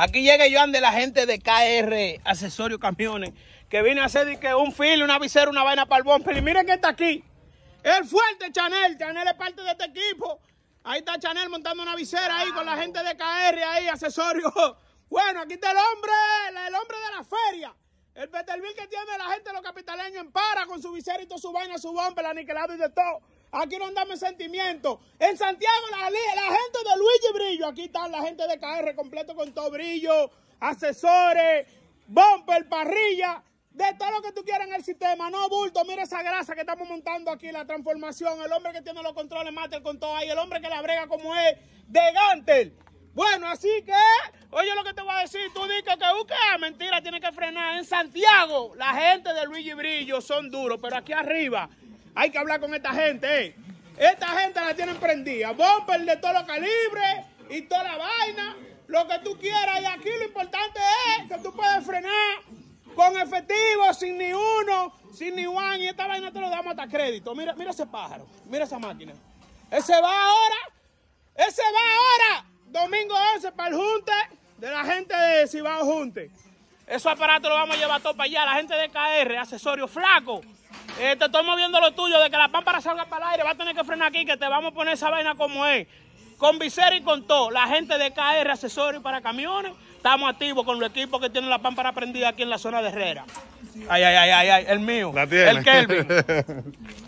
Aquí llega Joan de la gente de KR Accesorio Camiones, que viene a hacer que un fil, una visera, una vaina para el bumper. Y miren que está aquí. El fuerte Chanel. Chanel es parte de este equipo. Ahí está Chanel montando una visera ahí con la gente de KR ahí, accesorio. Bueno, aquí está el hombre, el hombre de la feria. El Peterville que tiene la gente, de los capitaleños en para con su visera y todo su vaina, su bomba, la aniquilado y de todo. Aquí no andamos en sentimiento. En Santiago la gente Aquí están la gente de KR completo con todo brillo, asesores, bumper, parrilla, de todo lo que tú quieras en el sistema. No bulto, mira esa grasa que estamos montando aquí, la transformación. El hombre que tiene los controles Master con todo ahí, el hombre que la brega como es de Gantel. Bueno, así que, oye lo que te voy a decir, tú dices que busca, ah, mentira, tiene que frenar. En Santiago, la gente de Luigi Brillo son duros, pero aquí arriba hay que hablar con esta gente, eh. Esta gente la tienen prendida. Bumper de todo los calibres y toda la vaina, lo que tú quieras. Y aquí lo importante es que tú puedes frenar con efectivo, sin ni uno, sin ni one. Y esta vaina te lo damos hasta crédito. Mira, mira ese pájaro, mira esa máquina. Ese va ahora, ese va ahora, domingo 11 para el Junte de la gente de Cibao Junte. eso aparato lo vamos a llevar todo para allá. La gente de KR, accesorio flaco. Eh, te estoy moviendo lo tuyo, de que la pámpara salga para el aire, va a tener que frenar aquí, que te vamos a poner esa vaina como es con visera y con todo. La gente de KR, asesorio para camiones, estamos activos con los equipos que tienen la pámpara prendida aquí en la zona de Herrera. Ay, ay, ay, ay, ay el mío. El Kelvin.